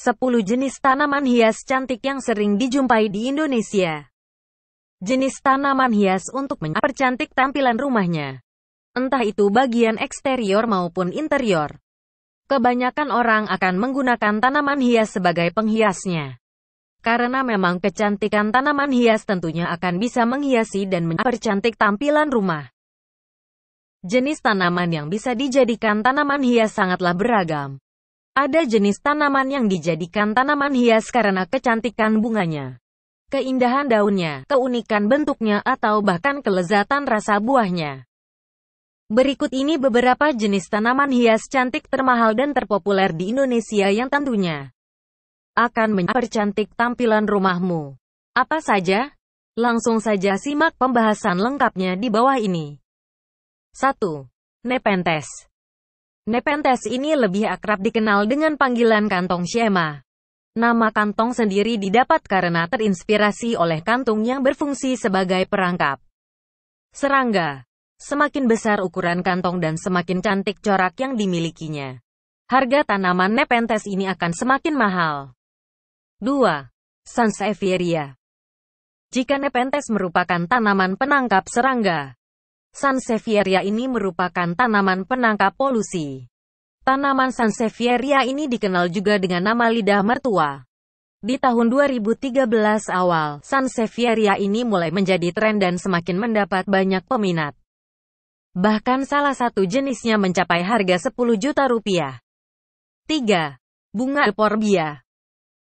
10 jenis tanaman hias cantik yang sering dijumpai di Indonesia. Jenis tanaman hias untuk mempercantik tampilan rumahnya. Entah itu bagian eksterior maupun interior. Kebanyakan orang akan menggunakan tanaman hias sebagai penghiasnya. Karena memang kecantikan tanaman hias tentunya akan bisa menghiasi dan mempercantik tampilan rumah. Jenis tanaman yang bisa dijadikan tanaman hias sangatlah beragam. Ada jenis tanaman yang dijadikan tanaman hias karena kecantikan bunganya, keindahan daunnya, keunikan bentuknya atau bahkan kelezatan rasa buahnya. Berikut ini beberapa jenis tanaman hias cantik termahal dan terpopuler di Indonesia yang tentunya akan mempercantik tampilan rumahmu. Apa saja? Langsung saja simak pembahasan lengkapnya di bawah ini. 1. Nepenthes Nepenthes ini lebih akrab dikenal dengan panggilan kantong Shema. Nama kantong sendiri didapat karena terinspirasi oleh kantung yang berfungsi sebagai perangkap. Serangga. Semakin besar ukuran kantong dan semakin cantik corak yang dimilikinya. Harga tanaman Nepenthes ini akan semakin mahal. 2. Sansevieria. Jika Nepenthes merupakan tanaman penangkap serangga, Sansevieria ini merupakan tanaman penangkap polusi. Tanaman Sansevieria ini dikenal juga dengan nama lidah mertua. Di tahun 2013 awal, Sansevieria ini mulai menjadi tren dan semakin mendapat banyak peminat. Bahkan salah satu jenisnya mencapai harga 10 juta rupiah. 3. Bunga Porbia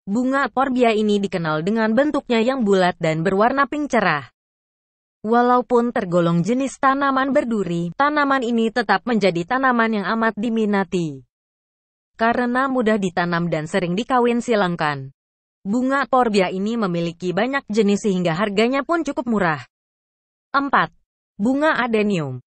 Bunga Porbia ini dikenal dengan bentuknya yang bulat dan berwarna pink cerah. Walaupun tergolong jenis tanaman berduri, tanaman ini tetap menjadi tanaman yang amat diminati. Karena mudah ditanam dan sering dikawin silangkan. Bunga porbia ini memiliki banyak jenis sehingga harganya pun cukup murah. 4. Bunga adenium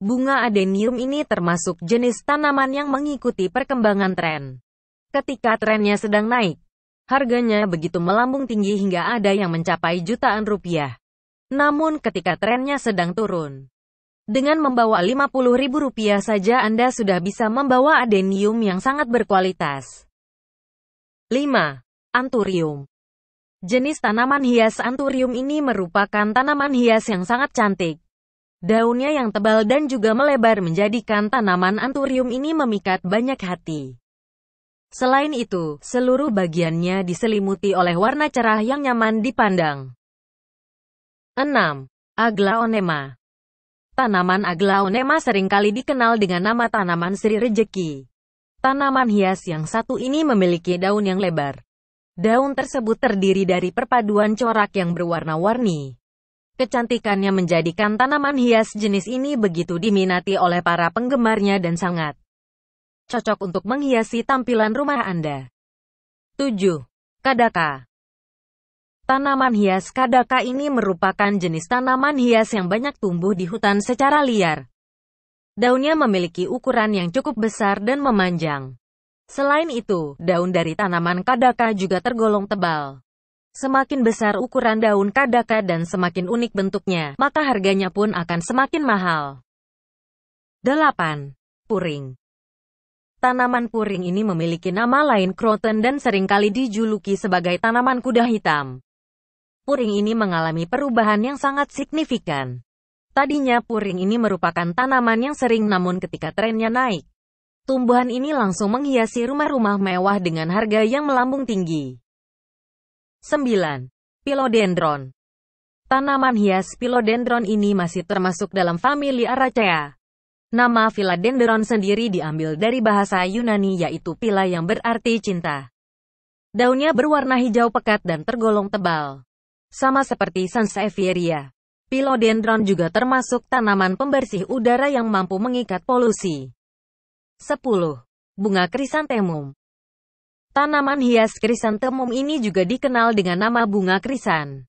Bunga adenium ini termasuk jenis tanaman yang mengikuti perkembangan tren. Ketika trennya sedang naik, harganya begitu melambung tinggi hingga ada yang mencapai jutaan rupiah. Namun ketika trennya sedang turun, dengan membawa Rp50.000 saja Anda sudah bisa membawa adenium yang sangat berkualitas. 5. Anturium Jenis tanaman hias anturium ini merupakan tanaman hias yang sangat cantik. Daunnya yang tebal dan juga melebar menjadikan tanaman anturium ini memikat banyak hati. Selain itu, seluruh bagiannya diselimuti oleh warna cerah yang nyaman dipandang. 6. Aglaonema Tanaman aglaonema seringkali dikenal dengan nama tanaman Sri Rejeki. Tanaman hias yang satu ini memiliki daun yang lebar. Daun tersebut terdiri dari perpaduan corak yang berwarna-warni. Kecantikannya menjadikan tanaman hias jenis ini begitu diminati oleh para penggemarnya dan sangat cocok untuk menghiasi tampilan rumah Anda. 7. Kadaka Tanaman hias kadaka ini merupakan jenis tanaman hias yang banyak tumbuh di hutan secara liar. Daunnya memiliki ukuran yang cukup besar dan memanjang. Selain itu, daun dari tanaman kadaka juga tergolong tebal. Semakin besar ukuran daun kadaka dan semakin unik bentuknya, maka harganya pun akan semakin mahal. 8. Puring Tanaman puring ini memiliki nama lain croton dan seringkali dijuluki sebagai tanaman kuda hitam puring ini mengalami perubahan yang sangat signifikan. Tadinya puring ini merupakan tanaman yang sering namun ketika trennya naik, tumbuhan ini langsung menghiasi rumah-rumah mewah dengan harga yang melambung tinggi. 9. Philodendron Tanaman hias Philodendron ini masih termasuk dalam famili Araceae. Nama Philodendron sendiri diambil dari bahasa Yunani yaitu pila yang berarti cinta. Daunnya berwarna hijau pekat dan tergolong tebal. Sama seperti Sansevieria, ya. pilodendron juga termasuk tanaman pembersih udara yang mampu mengikat polusi. 10. Bunga krisantemum Tanaman hias krisantemum ini juga dikenal dengan nama bunga krisan.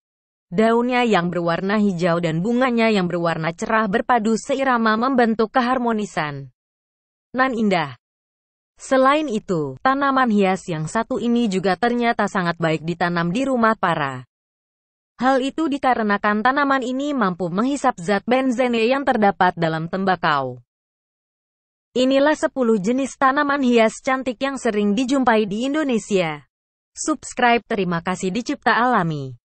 Daunnya yang berwarna hijau dan bunganya yang berwarna cerah berpadu seirama membentuk keharmonisan. Nan indah. Selain itu, tanaman hias yang satu ini juga ternyata sangat baik ditanam di rumah para Hal itu dikarenakan tanaman ini mampu menghisap zat benzene yang terdapat dalam tembakau. Inilah 10 jenis tanaman hias cantik yang sering dijumpai di Indonesia. Subscribe terima kasih dicipta Alami.